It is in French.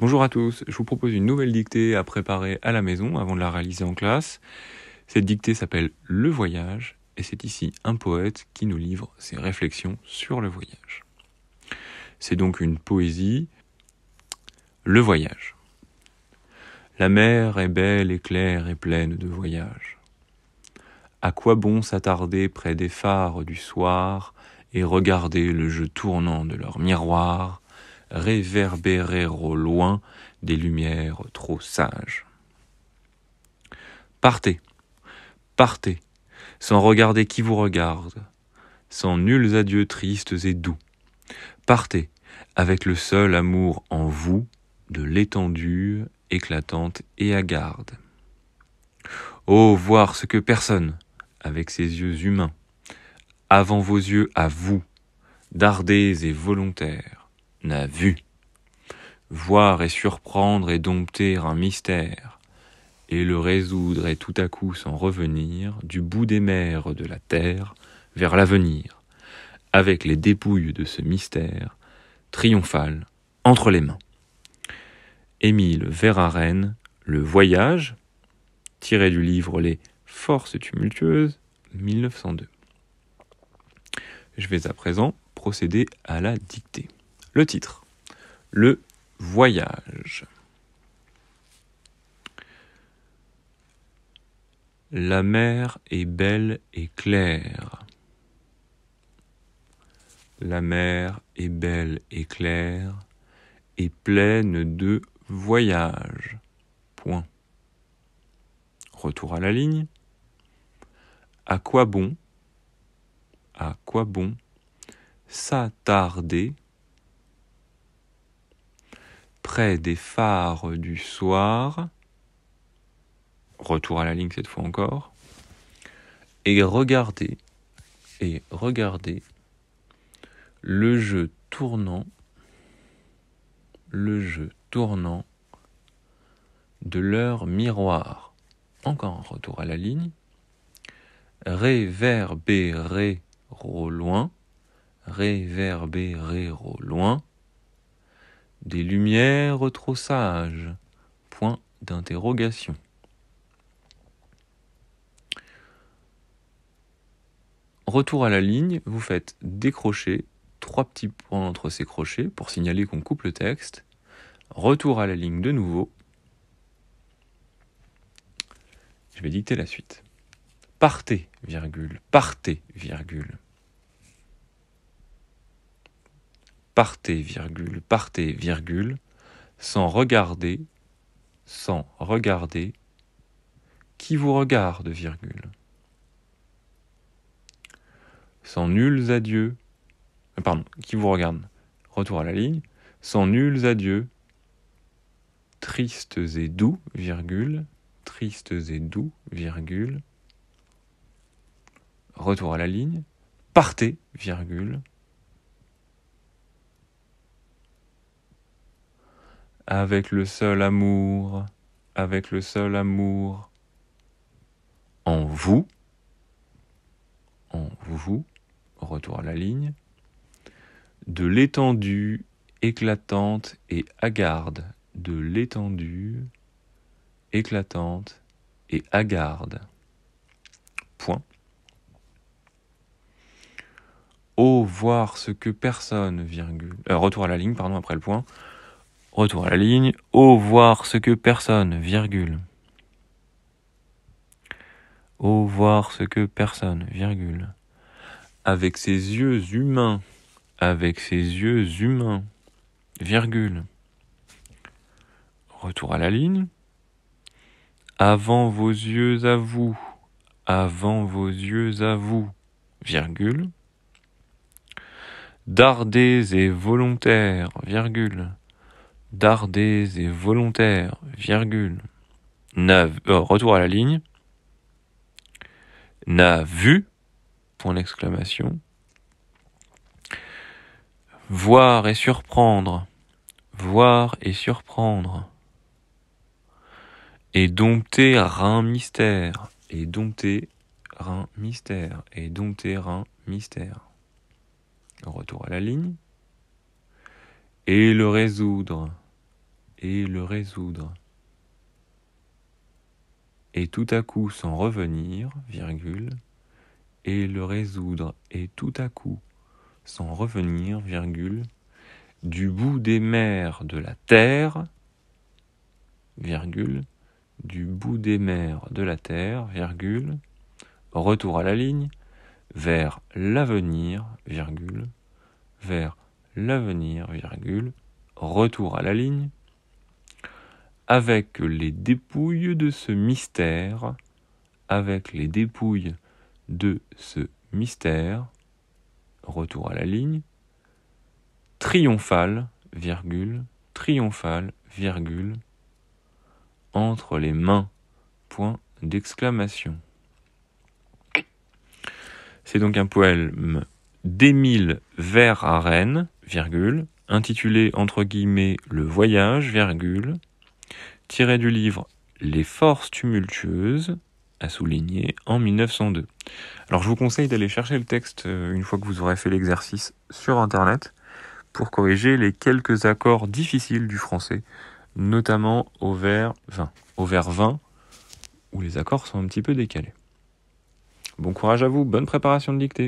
Bonjour à tous, je vous propose une nouvelle dictée à préparer à la maison avant de la réaliser en classe. Cette dictée s'appelle Le voyage et c'est ici un poète qui nous livre ses réflexions sur le voyage. C'est donc une poésie Le voyage. La mer est belle et claire et pleine de voyage. À quoi bon s'attarder près des phares du soir et regarder le jeu tournant de leur miroir Réverbérer au loin des lumières trop sages. Partez, partez, sans regarder qui vous regarde, sans nuls adieux tristes et doux. Partez avec le seul amour en vous de l'étendue éclatante et hagarde. Oh, voir ce que personne, avec ses yeux humains, avant vos yeux à vous, dardés et volontaires, n'a vu Voir et surprendre et dompter un mystère, et le résoudre et tout à coup s'en revenir du bout des mers de la terre vers l'avenir, avec les dépouilles de ce mystère, triomphal, entre les mains. Émile Verhaeren, Le Voyage, tiré du livre Les Forces tumultueuses, 1902. Je vais à présent procéder à la dictée. Le titre Le voyage. La mer est belle et claire. La mer est belle et claire et pleine de voyage. Point. Retour à la ligne. À quoi bon À quoi bon s'attarder près des phares du soir. Retour à la ligne cette fois encore. Et regardez, et regardez le jeu tournant, le jeu tournant de leur miroir. Encore un retour à la ligne. Réverbérer au loin, réverbérer au loin des lumières trop sages. Point d'interrogation. Retour à la ligne, vous faites décrocher, trois petits points entre ces crochets pour signaler qu'on coupe le texte. Retour à la ligne de nouveau. Je vais dicter la suite. Partez, virgule, partez, virgule. partez, virgule, partez, virgule, sans regarder, sans regarder, qui vous regarde, virgule. Sans nuls adieux, euh, pardon, qui vous regarde, retour à la ligne, sans nuls adieux, tristes et doux, virgule, tristes et doux, virgule, retour à la ligne, partez, virgule, avec le seul amour, avec le seul amour. En vous, en vous, retour à la ligne, de l'étendue éclatante et hagarde, de l'étendue éclatante et hagarde. Point. Oh, voir ce que personne, virgule. Euh, retour à la ligne, pardon, après le point. Retour à la ligne. Au voir ce que personne, virgule. Au voir ce que personne, virgule. Avec ses yeux humains, avec ses yeux humains, virgule. Retour à la ligne. Avant vos yeux à vous, avant vos yeux à vous, virgule. Dardés et volontaires, virgule Dardés et volontaires, virgule, euh, retour à la ligne, n'a vu, point d'exclamation, voir et surprendre, voir et surprendre, et dompter un mystère, et dompter un mystère, et dompter un mystère. Retour à la ligne et le résoudre, et le résoudre. Et tout à coup sans revenir, virgule, et le résoudre, et tout à coup sans revenir, virgule, du bout des mers de la terre, virgule, du bout des mers de la terre, virgule, retour à la ligne, vers l'avenir, virgule, vers l'avenir, virgule, retour à la ligne, avec les dépouilles de ce mystère, avec les dépouilles de ce mystère, retour à la ligne, triomphal, virgule, triomphal, virgule, entre les mains, point d'exclamation. C'est donc un poème d'Émile vers à virgule, intitulé entre guillemets Le voyage, virgule, tiré du livre Les forces tumultueuses, à souligner, en 1902. Alors je vous conseille d'aller chercher le texte euh, une fois que vous aurez fait l'exercice sur Internet pour corriger les quelques accords difficiles du français, notamment au vers 20. Au vers 20, où les accords sont un petit peu décalés. Bon courage à vous, bonne préparation de dictée